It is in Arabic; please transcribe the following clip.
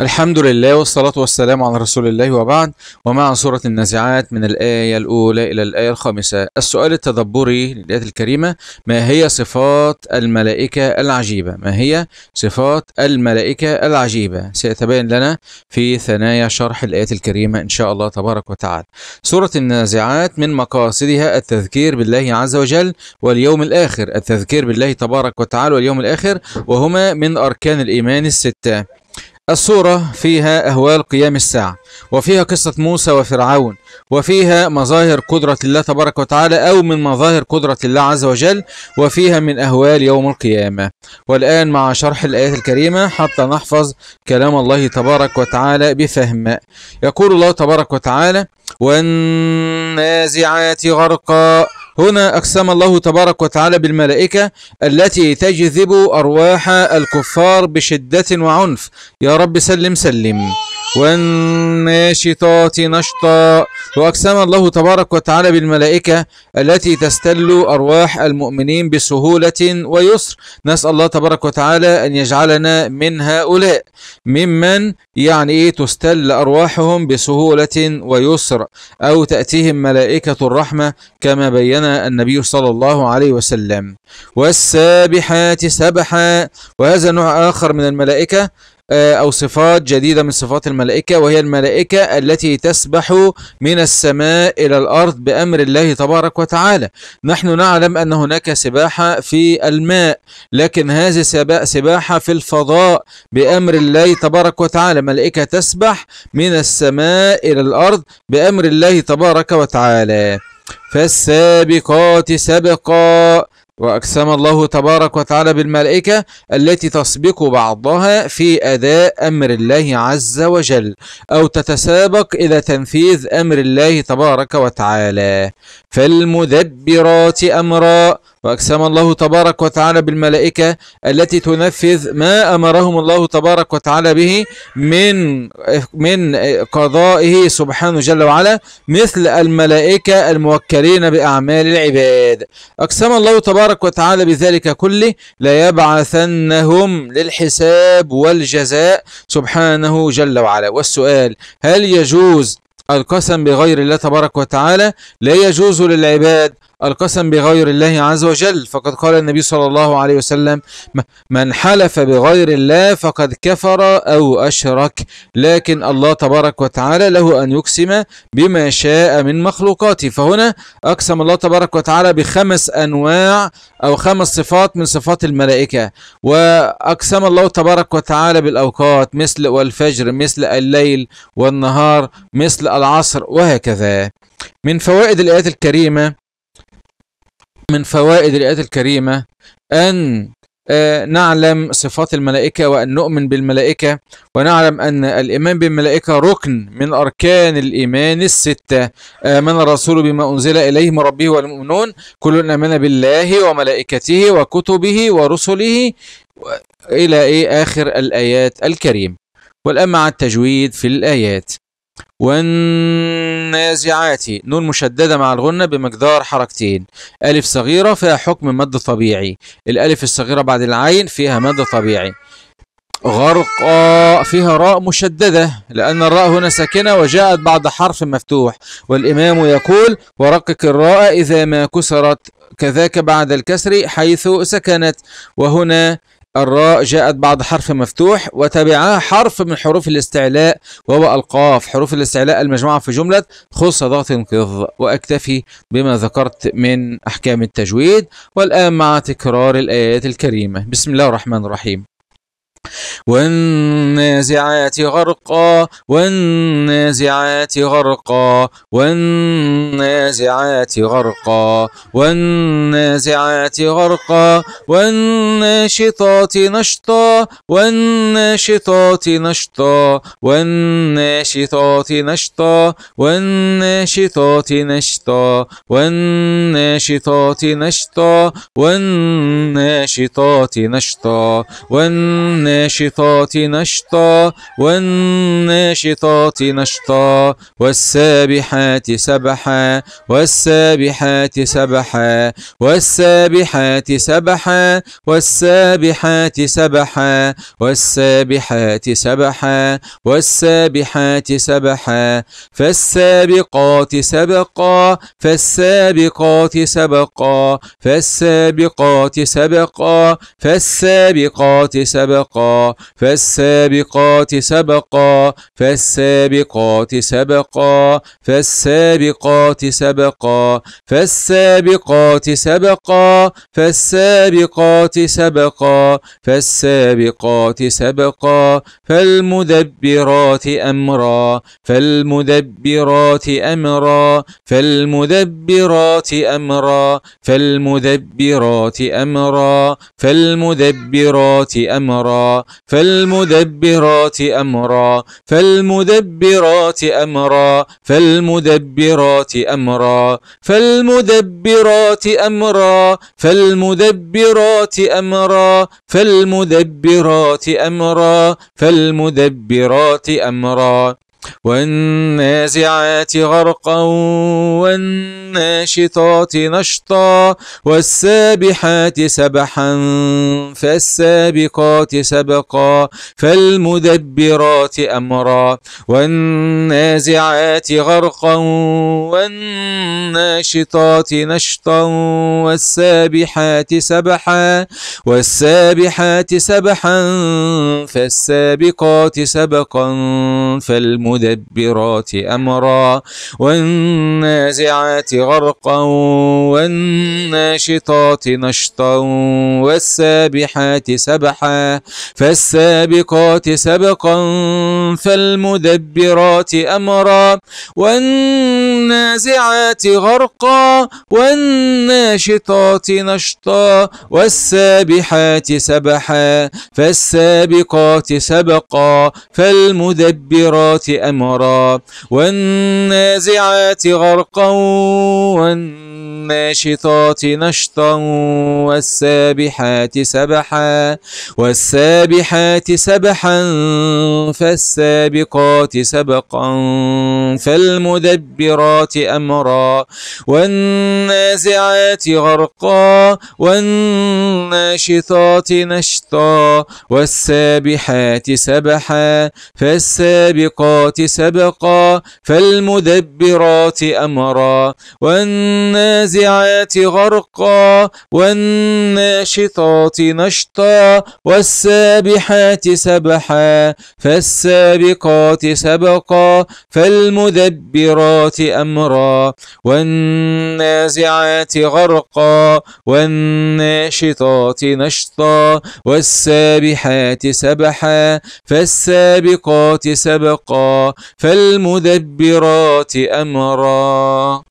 الحمد لله والصلاة والسلام على رسول الله وبعد ومع سورة النازعات من الآية الأولى إلى الآية الخامسة السؤال التدبري للآية الكريمة ما هي صفات الملائكة العجيبة ما هي صفات الملائكة العجيبة سيتبين لنا في ثنايا شرح الآية الكريمة إن شاء الله تبارك وتعالى سورة النازعات من مقاصدها التذكير بالله عز وجل واليوم الآخر التذكير بالله تبارك وتعالى واليوم الآخر وهما من أركان الإيمان الستة الصورة فيها أهوال قيام الساعة وفيها قصة موسى وفرعون وفيها مظاهر قدرة الله تبارك وتعالى أو من مظاهر قدرة الله عز وجل وفيها من أهوال يوم القيامة والآن مع شرح الآيات الكريمة حتى نحفظ كلام الله تبارك وتعالى بفهم يقول الله تبارك وتعالى والنازعات غرقا هنا أقسم الله تبارك وتعالى بالملائكة التي تجذب أرواح الكفار بشدة وعنف يا رب سلم سلم والناشطات نشطا وأقسم الله تبارك وتعالى بالملائكة التي تستل أرواح المؤمنين بسهولة ويسر نسأل الله تبارك وتعالى أن يجعلنا من هؤلاء ممن يعني إيه تستل أرواحهم بسهولة ويسر أو تأتيهم ملائكة الرحمة كما بين النبي صلى الله عليه وسلم والسابحات سبحا وهذا نوع آخر من الملائكة آه، أو صفات جديدة من صفات الملائكة وهي الملائكة التي تسبح من السماء إلى الأرض بأمر الله تبارك وتعالى نحن نعلم أن هناك سباحة في الماء لكن هذه سباحة في الفضاء بأمر الله تبارك وتعالى ملائكة تسبح من السماء إلى الأرض بأمر الله تبارك وتعالى فالسابقات سبقا وأقسم الله تبارك وتعالى بالملائكة التي تسبق بعضها في أداء أمر الله عز وجل أو تتسابق إلى تنفيذ أمر الله تبارك وتعالى فالمدبرات أمرا وأقسم الله تبارك وتعالى بالملائكة التي تنفذ ما أمرهم الله تبارك وتعالى به من من قضائه سبحانه جل وعلا مثل الملائكة الموكلين بأعمال العباد أقسم الله تبارك وتعالى بذلك كله ليبعثنهم للحساب والجزاء سبحانه جل وعلا والسؤال هل يجوز القسم بغير الله تبارك وتعالى لا يجوز للعباد القسم بغير الله عز وجل فقد قال النبي صلى الله عليه وسلم من حلف بغير الله فقد كفر أو أشرك لكن الله تبارك وتعالى له أن يقسم بما شاء من مخلوقاته فهنا أقسم الله تبارك وتعالى بخمس أنواع أو خمس صفات من صفات الملائكة وأقسم الله تبارك وتعالى بالأوقات مثل والفجر مثل الليل والنهار مثل العصر وهكذا من فوائد الآيات الكريمة من فوائد الآيات الكريمة أن آه، نعلم صفات الملائكة وأن نؤمن بالملائكة ونعلم أن الإيمان بالملائكة ركن من أركان الإيمان الستة آمن آه، الرسول بما أنزل إليه من ربه والمؤمنون كل آمن بالله وملائكته وكتبه ورسله إلى آخر الآيات الكريم والآن مع التجويد في الآيات والنازعات نون مشددة مع الغنة بمقدار حركتين ألف صغيرة فيها حكم مد طبيعي الألف الصغيرة بعد العين فيها مد طبيعي غرق فيها راء مشددة لأن الراء هنا ساكنة وجاءت بعد حرف مفتوح والإمام يقول ورقق الراء إذا ما كسرت كذاك بعد الكسر حيث سكنت وهنا الراء جاءت بعد حرف مفتوح وتبعها حرف من حروف الاستعلاء وهو القاف حروف الاستعلاء المجموعة في جملة خص ضغط انقض وأكتفي بما ذكرت من أحكام التجويد والآن مع تكرار الآيات الكريمة بسم الله الرحمن الرحيم والنازعات غرقا والنازعات غرقا والنازعات غرقا والنازعات غرقا والناشطات نشطا والناشطات نشطا والناشطات نشطا والناشطات نشطا والناشطات نشطا والناشطات نشطا والناشطات والناشطات نشطا والناشطات نشطا والسابحات سبحا والسابحات سبحا والسابحات سبحا والسابحات سبحا والسابحات سبحا والسابحات سبحا فالسابقات سبقا فالسابقات سبقا فالسابقات سبقا فالسابقات سبقا سبقا فالسابقات سبقا فالسابقات سبقا فالسابقات سبقا فالسابقات سبقا فالسابقات سبقا فالسابقات سبقا فالمدبرات أمرا فالمدبرات أمرا فالمدبرات أمرا فالمدبرات أمرا فالمدبرات أمرا فالمدبرات أمرا فالمدبرات أمرا فالمدبرات أمرا فالمدبرات أمرا فالمدبرات أمرا فالمدبرات أمرا فالمدبرات أمرا والنازعات غرقا والناشطات نشطا والسابحات سبحا فالسابقات سبقا فالمدبرات أمرا والنازعات غرقا والناشطات نشطا والسابحات سبحا والسابحات سبحا فالسابقات سبقا فالمدبرات المدبرات أمرا والنازعات غرقا والناشطات نشطا والسابحات سبحا فالسابقات سبقا فالمدبرات أمرا والنازعات والنازعات غرقا والناشطات نشطا والسابحات سبحا فالسابقات سبقا فالمدبرات أمرا والنازعات غرقا والنازعات والناشطات نشطا والسابحات سبحا والسابحات سبحا فالسابقات سبقا فالمدبرات أمرا والنازعات غرقا والناشطات نشطا والسابحات سبحا فالسابقات سبقا فالمدبرات أمرا والنازعات والنازعات غرقا والناشطات نشطا والسابحات سبحا فالسابقات سبقا فالمدبرات أمرا والنازعات غرقا والناشطات نشطا والسابحات سبحا فالسابقات سبقا فالمدبرات أمرا